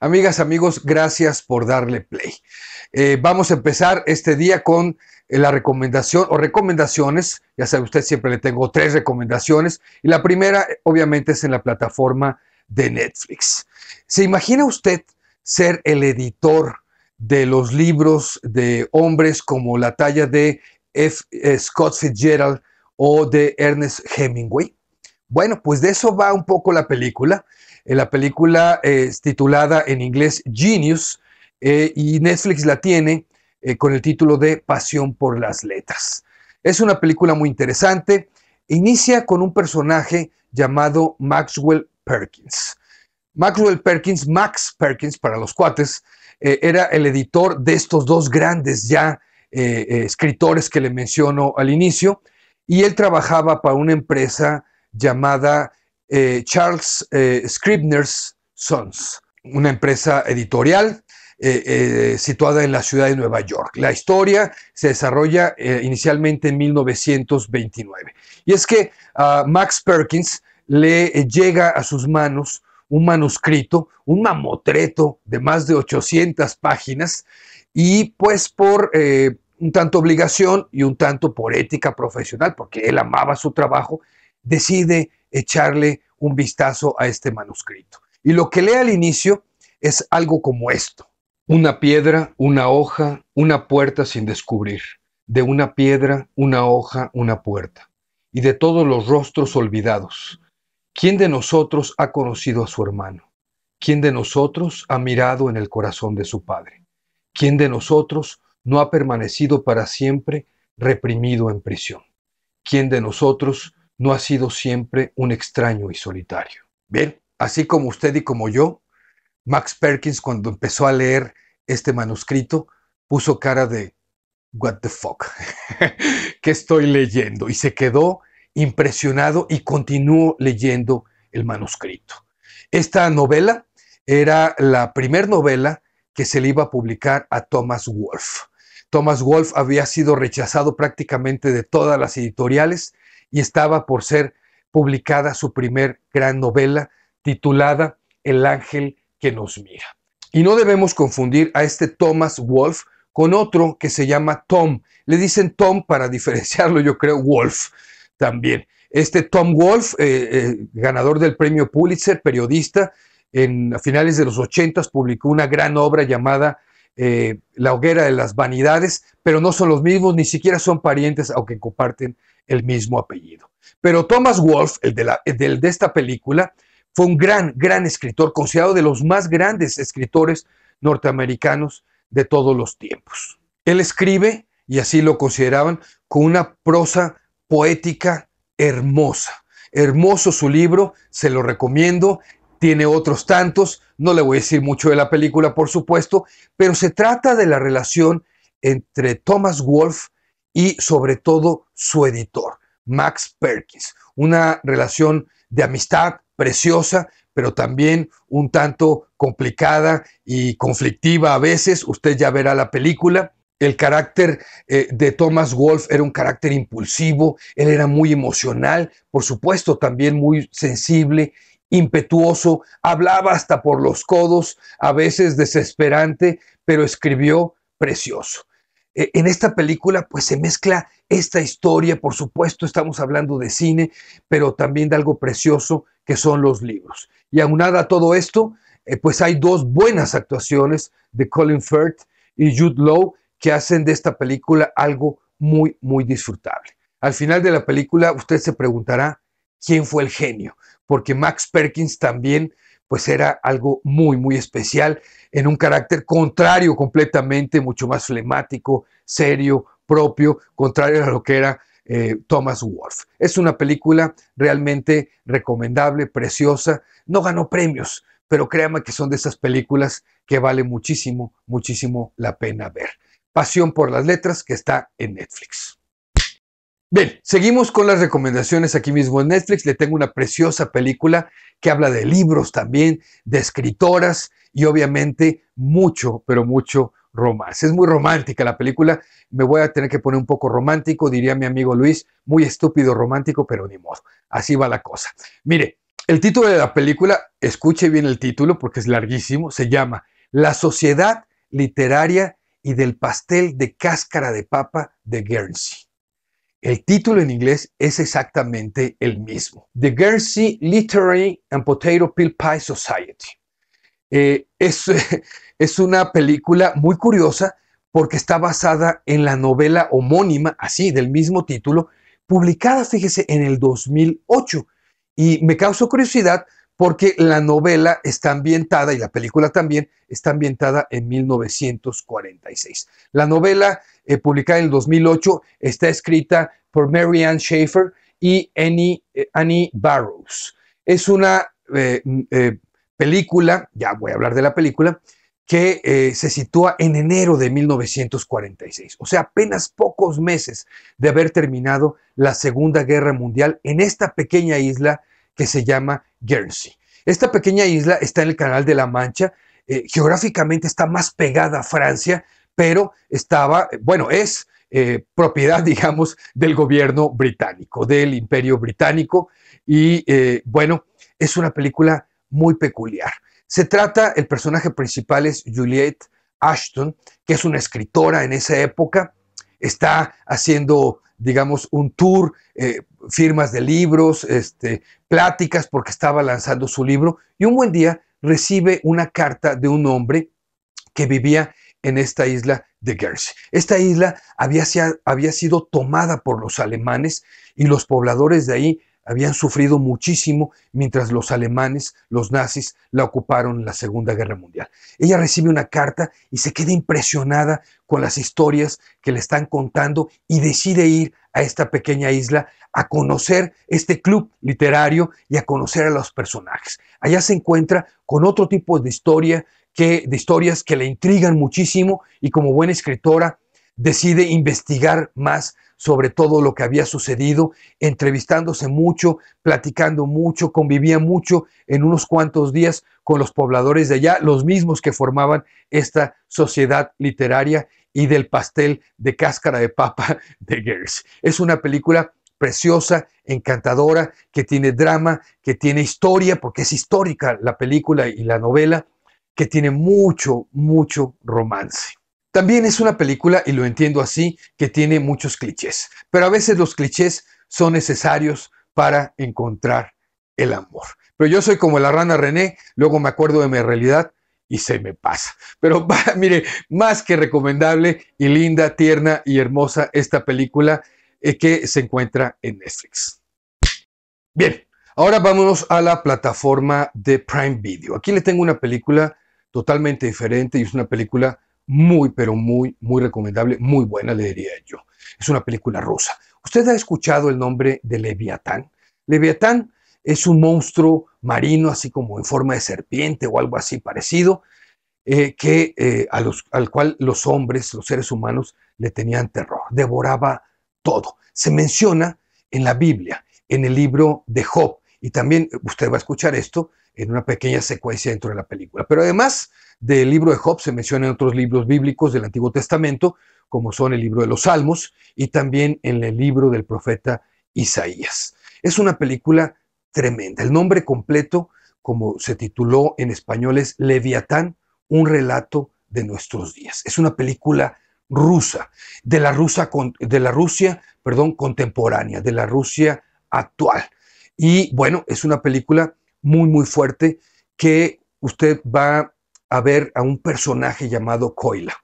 Amigas, amigos, gracias por darle play. Eh, vamos a empezar este día con eh, la recomendación o recomendaciones. Ya sabe, usted siempre le tengo tres recomendaciones. Y la primera, obviamente, es en la plataforma de Netflix. ¿Se imagina usted ser el editor de los libros de hombres como la talla de F. Eh, Scott Fitzgerald o de Ernest Hemingway? Bueno, pues de eso va un poco la película la película eh, es titulada en inglés Genius eh, y Netflix la tiene eh, con el título de Pasión por las Letras. Es una película muy interesante. Inicia con un personaje llamado Maxwell Perkins. Maxwell Perkins, Max Perkins para los cuates, era el editor de estos dos grandes ya escritores que le menciono al inicio, y él trabajaba para una empresa llamada eh, Charles eh, Scribner's Sons, una empresa editorial eh, situada en la ciudad de Nueva York. La historia se desarrolla inicialmente en 1929. Y es que a ah, Max Perkins le llega a sus manos un manuscrito, un mamotreto de más de 800 páginas, y pues por un tanto obligación y un tanto por ética profesional, porque él amaba su trabajo, decide echarle un vistazo a este manuscrito. Y lo que lee al inicio es algo como esto. Una piedra, una hoja, una puerta sin descubrir. De una piedra, una hoja, una puerta. Y de todos los rostros olvidados. ¿Quién de nosotros ha conocido a su hermano? ¿Quién de nosotros ha mirado en el corazón de su padre? ¿Quién de nosotros no ha permanecido para siempre reprimido en prisión? ¿Quién de nosotros no ha sido siempre un extraño y solitario. Bien, así como usted y como yo, Max Perkins cuando empezó a leer este manuscrito puso cara de what the fuck, ¿qué estoy leyendo? Y se quedó impresionado y continuó leyendo el manuscrito. Esta novela era la primera novela que se le iba a publicar a Thomas Wolfe. Thomas Wolfe había sido rechazado prácticamente de todas las editoriales y estaba por ser publicada su primer gran novela titulada El ángel que nos mira. Y no debemos confundir a este Thomas Wolfe con otro que se llama Tom. Le dicen Tom para diferenciarlo, yo creo, Wolf también. Este Tom Wolfe, eh, eh, ganador del premio Pulitzer, periodista, en, a finales de los 80 publicó una gran obra llamada eh, la hoguera de las vanidades, pero no son los mismos, ni siquiera son parientes, aunque comparten el mismo apellido. Pero Thomas Wolfe, el de, el de esta película, fue un gran, gran escritor, considerado de los más grandes escritores norteamericanos de todos los tiempos. Él escribe, y así lo consideraban, con una prosa poética hermosa. Hermoso su libro, se lo recomiendo tiene otros tantos, no le voy a decir mucho de la película, por supuesto, pero se trata de la relación entre Thomas Wolfe y sobre todo su editor, Max Perkins. Una relación de amistad preciosa, pero también un tanto complicada y conflictiva a veces. Usted ya verá la película. El carácter eh, de Thomas Wolfe era un carácter impulsivo, él era muy emocional, por supuesto también muy sensible impetuoso, hablaba hasta por los codos, a veces desesperante, pero escribió precioso. E, en esta película pues se mezcla esta historia, por supuesto estamos hablando de cine, pero también de algo precioso que son los libros. Y aunada a todo esto, eh, pues hay dos buenas actuaciones de Colin Firth y Jude Law que hacen de esta película algo muy, muy disfrutable. Al final de la película usted se preguntará quién fue el genio porque Max Perkins también pues era algo muy, muy especial, en un carácter contrario completamente, mucho más flemático, serio, propio, contrario a lo que era eh, Thomas Wolfe. Es una película realmente recomendable, preciosa, no ganó premios, pero créame que son de esas películas que vale muchísimo, muchísimo la pena ver. Pasión por las letras que está en Netflix. Bien, seguimos con las recomendaciones aquí mismo en Netflix. Le tengo una preciosa película que habla de libros también, de escritoras y obviamente mucho, pero mucho romance. Es muy romántica la película. Me voy a tener que poner un poco romántico, diría mi amigo Luis. Muy estúpido romántico, pero ni modo. Así va la cosa. Mire, el título de la película, escuche bien el título porque es larguísimo, se llama La Sociedad Literaria y del Pastel de Cáscara de Papa de Guernsey. El título en inglés es exactamente el mismo. The Guernsey Literary and Potato Peel Pie Society. Eh, es, es una película muy curiosa porque está basada en la novela homónima, así, del mismo título, publicada, fíjese, en el 2008. Y me causó curiosidad porque la novela está ambientada, y la película también, está ambientada en 1946. La novela eh, publicada en el 2008, está escrita por Mary Ann Schaefer y Annie, eh, Barrows. Es una eh, mm, película, ya voy a hablar de la película, que se sitúa en enero de 1946, o sea, apenas pocos meses de haber terminado la Segunda Guerra Mundial en esta pequeña isla que se llama Guernsey. Esta pequeña isla está en el Canal de la Mancha, geográficamente está más pegada a Francia, pero estaba, bueno, es eh, propiedad, digamos, del gobierno británico, del imperio británico, y eh, bueno, es una película muy peculiar. Se trata, el personaje principal es Juliette Ashton, que es una escritora en esa época, está haciendo, digamos, un tour, eh, firmas de libros, este, pláticas, porque estaba lanzando su libro, y un buen día recibe una carta de un hombre que vivía en esta isla de Guernsey. Esta isla había, había sido tomada por los alemanes y los pobladores de ahí habían sufrido muchísimo mientras los alemanes, los nazis, la ocuparon en la Segunda Guerra Mundial. Ella recibe una carta y se queda impresionada con las historias que le están contando y decide ir a esta pequeña isla a conocer este club literario y a conocer a los personajes. Allá se encuentra con otro tipo de historia que, de historias que le intrigan muchísimo y como buena escritora decide investigar más sobre todo lo que había sucedido, entrevistándose mucho, platicando mucho, convivía mucho en unos cuantos días con los pobladores de allá, los mismos que formaban esta sociedad literaria y del pastel de cáscara de papa de Gers. Es una película preciosa, encantadora, que tiene drama, que tiene historia, porque es histórica la película y la novela, que tiene mucho, mucho romance. También es una película, y lo entiendo así, que tiene muchos clichés, pero a veces los clichés son necesarios para encontrar el amor. Pero yo soy como la rana René, luego me acuerdo de mi realidad y se me pasa. Pero mire, más que recomendable y linda, tierna y hermosa esta película eh, que se encuentra en Netflix. Bien, ahora vámonos a la plataforma de Prime Video. Aquí le tengo una película totalmente diferente y es una película muy, pero muy, muy recomendable, muy buena, le diría yo. Es una película rusa. ¿Usted ha escuchado el nombre de Leviatán? Leviatán es un monstruo marino, así como en forma de serpiente o algo así parecido, eh, que, eh, al cual los hombres, los seres humanos, le tenían terror, devoraba todo. Se menciona en la Biblia, en el libro de Job, y también usted va a escuchar esto en una pequeña secuencia dentro de la película. Pero además del libro de Job se en otros libros bíblicos del Antiguo Testamento, como son el libro de los Salmos y también en el libro del profeta Isaías. Es una película tremenda. El nombre completo, como se tituló en español, es Leviatán, un relato de nuestros días. Es una película rusa, de la, rusa de la Rusia perdón, contemporánea, de la Rusia actual. Y bueno, es una película muy, muy fuerte que usted va a ver a un personaje llamado Coila.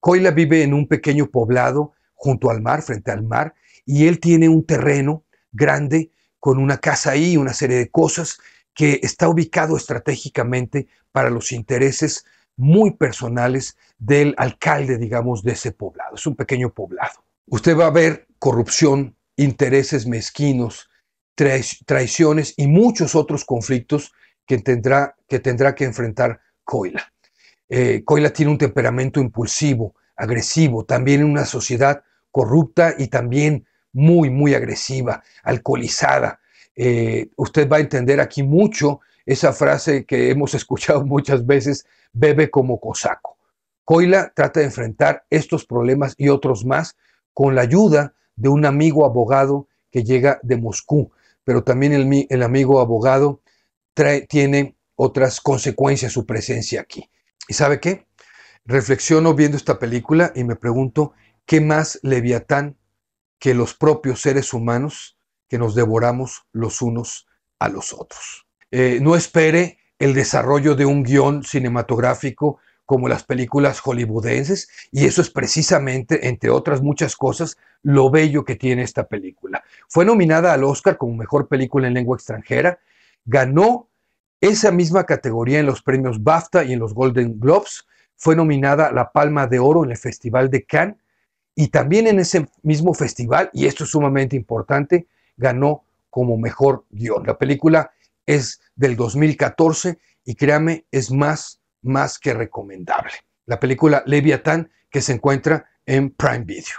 Coila vive en un pequeño poblado junto al mar, frente al mar, y él tiene un terreno grande con una casa ahí, una serie de cosas que está ubicado estratégicamente para los intereses muy personales del alcalde, digamos, de ese poblado. Es un pequeño poblado. Usted va a ver corrupción, intereses mezquinos, traiciones y muchos otros conflictos que tendrá que, tendrá que enfrentar Koila. Eh, Koila Coila tiene un temperamento impulsivo, agresivo, también en una sociedad corrupta y también muy, muy agresiva, alcoholizada. Eh, usted va a entender aquí mucho esa frase que hemos escuchado muchas veces, bebe como cosaco. Coila trata de enfrentar estos problemas y otros más con la ayuda de un amigo abogado que llega de Moscú, pero también el, amigo abogado tiene otras consecuencias su presencia aquí. ¿Y sabe qué? Reflexiono viendo esta película y me pregunto, ¿qué más leviatán que los propios seres humanos que nos devoramos los unos a los otros? Eh, no espere el desarrollo de un guión cinematográfico como las películas hollywoodenses, y eso es precisamente, entre otras muchas cosas, lo bello que tiene esta película. Fue nominada al Oscar como mejor película en lengua extranjera, ganó esa misma categoría en los premios BAFTA y en los Golden Globes, fue nominada a la Palma de Oro en el Festival de Cannes, y también en ese mismo festival, y esto es sumamente importante, ganó como mejor guión. La película es del 2014 y créame, es más más que recomendable. La película Leviatán que se encuentra en Prime Video.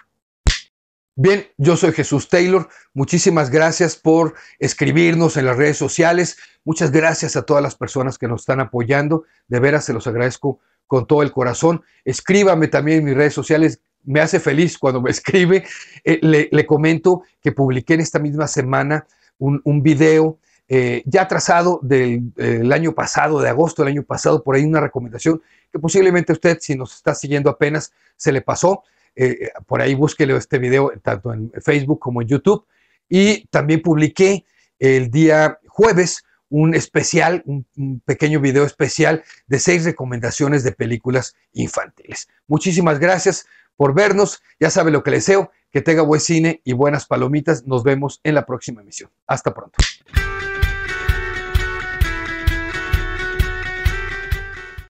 Bien, yo soy Jesús Taylor. Muchísimas gracias por escribirnos en las redes sociales. Muchas gracias a todas las personas que nos están apoyando. De veras, se los agradezco con todo el corazón. Escríbame también en mis redes sociales. Me hace feliz cuando me escribe. Eh, le, comento que publiqué en esta misma semana un, un video eh, ya trazado del eh, año pasado, de agosto del año pasado, por ahí una recomendación que posiblemente usted, si nos está siguiendo apenas, se le pasó. Eh, por ahí búsquele este video tanto en Facebook como en YouTube. Y también publiqué el día jueves un especial, un, pequeño video especial de seis recomendaciones de películas infantiles. Muchísimas gracias por vernos. Ya sabe lo que le deseo, que tenga buen cine y buenas palomitas. Nos vemos en la próxima emisión. Hasta pronto.